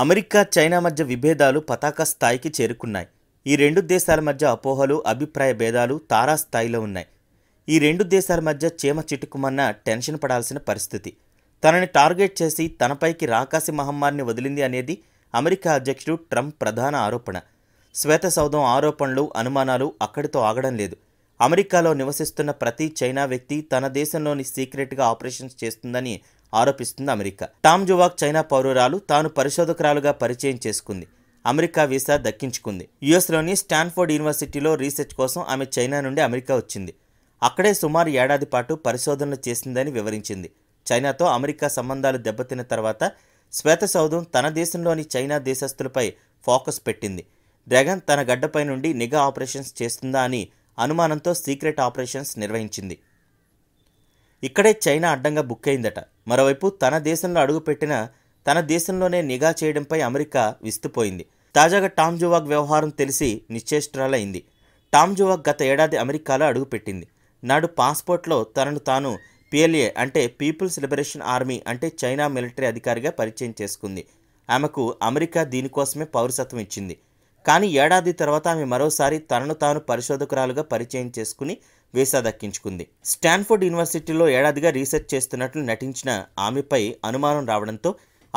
America China మధ్య విభేదాలు పతాక స్థాయికి చేరుకున్నాయి ఈ రెండు దేశాల మధ్య అపోహలు అభిప్రాయ భేదాలు తారాస్థాయిలో ఉన్నాయి ఈ రెండు దేశాల మధ్య చీమ చిటుకుమన్న టెన్షన్ పడాల్సిన పరిస్థితి తనని టార్గెట్ చేసి తనపైకి రాకాసి మహమ్మారిని వదిలింది అనేది అమెరికా అధ్యక్షుడు ట్రంప్ ప్రధాన ఆరోపణ శ్వేత సౌధం ఆరోపణలు అనుమానాలు అక్కడితో ఆగడం లేదు అమెరికాలో నివసిస్తున్న ప్రతి చైనా వ్యక్తి తన దేశంలోని సీక్రెట్గా ఆపరేషన్స్ చేస్తుందని ఆరోపిస్తుంది అమెరికా టామ్ జువాక్ చైనా పౌరురాలు తాను పరిశోధకురాలుగా పరిచయం చేసుకుంది అమెరికా వీసా దక్కించుకుంది యుఎస్లోని స్టాన్ఫోర్డ్ యూనివర్సిటీలో రీసెర్చ్ కోసం ఆమె చైనా నుండి అమెరికా వచ్చింది అక్కడే సుమారు ఏడాది పాటు పరిశోధనలు చేసిందని వివరించింది చైనాతో అమెరికా సంబంధాలు దెబ్బతిన్న తర్వాత శ్వేత సౌధం తన దేశంలోని చైనా దేశస్తులపై ఫోకస్ పెట్టింది డ్రాగన్ తన గడ్డపై నుండి నిఘా ఆపరేషన్స్ చేస్తుందా అని అనుమానంతో సీక్రెట్ ఆపరేషన్స్ నిర్వహించింది ఇక్కడే చైనా అడ్డంగా బుక్ అయిందట మరోవైపు తన దేశంలో అడుగుపెట్టిన తన దేశంలోనే నిఘా చేయడంపై అమెరికా విస్తుపోయింది తాజాగా టామ్ జువాగ్ వ్యవహారం తెలిసి నిశ్చేష్ట్రాలైంది టామ్ జువాగ్ గత ఏడాది అమెరికాలో అడుగుపెట్టింది నాడు పాస్పోర్ట్లో తనను తాను పిఎల్ఏ అంటే పీపుల్స్ లిబరేషన్ ఆర్మీ అంటే చైనా మిలిటరీ అధికారిగా పరిచయం చేసుకుంది ఆమెకు అమెరికా దీనికోసమే పౌరసత్వం ఇచ్చింది కానీ ఏడాది తర్వాత ఆమె మరోసారి తనను తాను పరిశోధకురాలుగా పరిచయం చేసుకుని వీసా దక్కించుకుంది స్టాన్ఫోర్డ్ యూనివర్సిటీలో ఏడాదిగా రీసెర్చ్ చేస్తున్నట్లు నటించిన ఆమెపై అనుమానం రావడంతో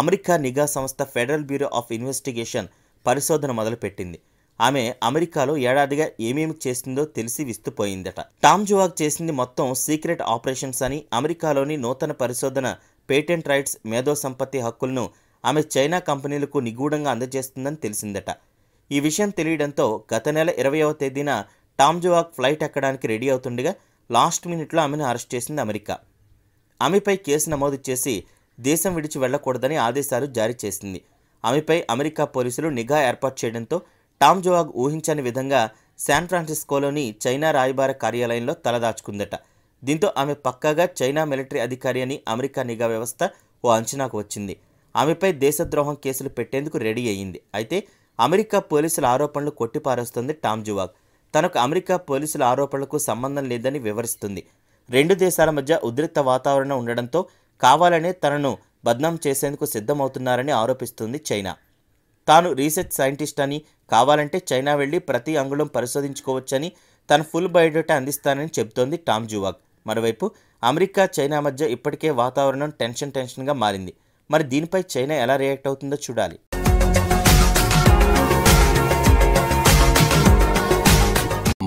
అమెరికా నిఘా సంస్థ ఫెడరల్ బ్యూరో ఆఫ్ ఇన్వెస్టిగేషన్ పరిశోధన మొదలుపెట్టింది ఆమె అమెరికాలో ఏడాదిగా ఏమేమి చేసిందో తెలిసి విస్తుపోయిందట టామ్ జువాక్ చేసింది మొత్తం సీక్రెట్ ఆపరేషన్స్ అని అమెరికాలోని నూతన పరిశోధన పేటెంట్ రైట్స్ మేధో సంపత్తి హక్కులను ఆమె చైనా కంపెనీలకు నిగూఢంగా అందజేస్తుందని తెలిసిందట ఈ విషయం తెలియడంతో గత నెల ఇరవయవ తేదీన టామ్జువాక్ ఫ్లైట్ ఎక్కడానికి రెడీ అవుతుండగా లాస్ట్ మినిట్లో ఆమెను అరెస్ట్ చేసింది అమెరికా ఆమెపై కేసు నమోదు చేసి దేశం విడిచి వెళ్లకూడదని ఆదేశాలు జారీ చేసింది ఆమెపై అమెరికా పోలీసులు నిఘా ఏర్పాటు చేయడంతో టామ్ జువాగ్ ఊహించని విధంగా శాన్ ఫ్రాన్సిస్కోలోని చైనా రాయబార కార్యాలయంలో తలదాచుకుందట దీంతో ఆమె పక్కాగా చైనా మిలిటరీ అధికారి అని అమెరికా నిఘా వ్యవస్థ ఓ అంచనాకు వచ్చింది ఆమెపై దేశద్రోహం కేసులు పెట్టేందుకు రెడీ అయ్యింది అయితే అమెరికా పోలీసుల ఆరోపణలు కొట్టిపారేస్తుంది టామ్ జువాక్ తనకు అమెరికా పోలీసుల ఆరోపణలకు సంబంధం లేదని వివరిస్తుంది రెండు దేశాల మధ్య ఉద్రిక్త వాతావరణం ఉండడంతో కావాలనే తనను బద్నాం చేసేందుకు సిద్ధమవుతున్నారని ఆరోపిస్తుంది చైనా తాను రీసెర్చ్ సైంటిస్ట్ అని కావాలంటే చైనా వెళ్ళి ప్రతి అంగుళం పరిశోధించుకోవచ్చని తన ఫుల్ బయోడేటా అందిస్తానని చెబుతోంది టామ్ జువాక్ మరోవైపు అమెరికా చైనా మధ్య ఇప్పటికే వాతావరణం టెన్షన్ టెన్షన్గా మారింది మరి దీనిపై చైనా ఎలా రియాక్ట్ అవుతుందో చూడాలి